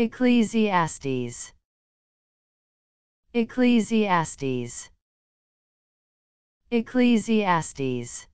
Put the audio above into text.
Ecclesiastes Ecclesiastes Ecclesiastes